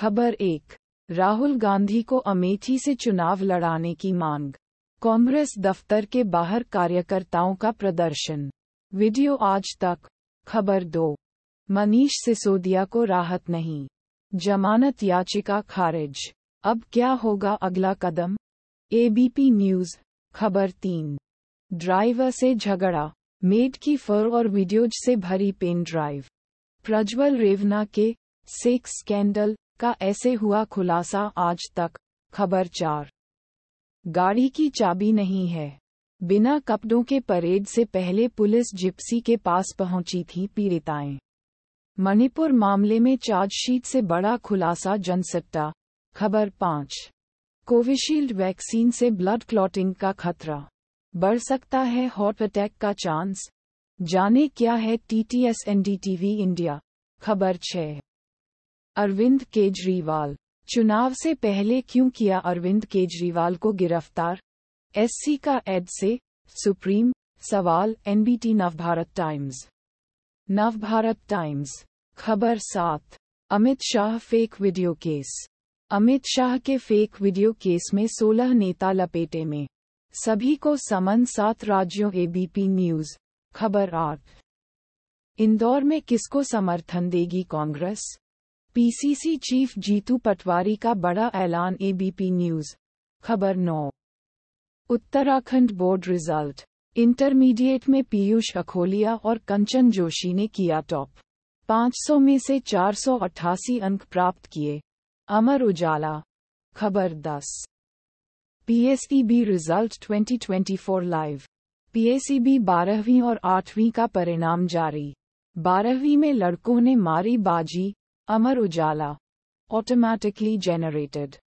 खबर एक राहुल गांधी को अमेठी से चुनाव लड़ाने की मांग कांग्रेस दफ्तर के बाहर कार्यकर्ताओं का प्रदर्शन वीडियो आज तक खबर दो मनीष सिसोदिया को राहत नहीं जमानत याचिका खारिज अब क्या होगा अगला कदम एबीपी न्यूज खबर तीन ड्राइवर से झगड़ा मेड की फर और वीडियोज से भरी पेन ड्राइव प्रज्वल रेवना के सेक्स स्कैंडल का ऐसे हुआ खुलासा आज तक खबर चार गाड़ी की चाबी नहीं है बिना कपड़ों के परेड से पहले पुलिस जिप्सी के पास पहुंची थी पीड़िताएं मणिपुर मामले में चार्जशीट से बड़ा खुलासा जनसट्टा खबर पाँच कोविशील्ड वैक्सीन से ब्लड क्लॉटिंग का खतरा बढ़ सकता है हॉट अटैक का चांस जाने क्या है टीटीएस एनडीटीवी इंडिया खबर छः अरविंद केजरीवाल चुनाव से पहले क्यों किया अरविंद केजरीवाल को गिरफ्तार एससी का एड से सुप्रीम सवाल एनबीटी नवभारत टाइम्स नवभारत टाइम्स खबर सात Amit Shah fake video case Amit Shah के फेक वीडियो केस में सोलह नेता लपेटे में सभी को समन सात राज्यों एबीपी न्यूज खबर आठ इंदौर में किसको समर्थन देगी कांग्रेस पीसीसी चीफ जीतू पटवारी का बड़ा ऐलान एबीपी न्यूज खबर नौ उत्तराखंड बोर्ड रिजल्ट इंटरमीडिएट में पीयूष अखोलिया और कंचन जोशी ने किया टॉप 500 में से 488 अंक प्राप्त किए अमर उजाला खबर 10 पीएसईबी रिजल्ट 2024 लाइव पीएसईबी बारहवीं और आठवीं का परिणाम जारी बारहवीं में लड़कों ने मारी बाजी Amar Ujala. Automatically generated.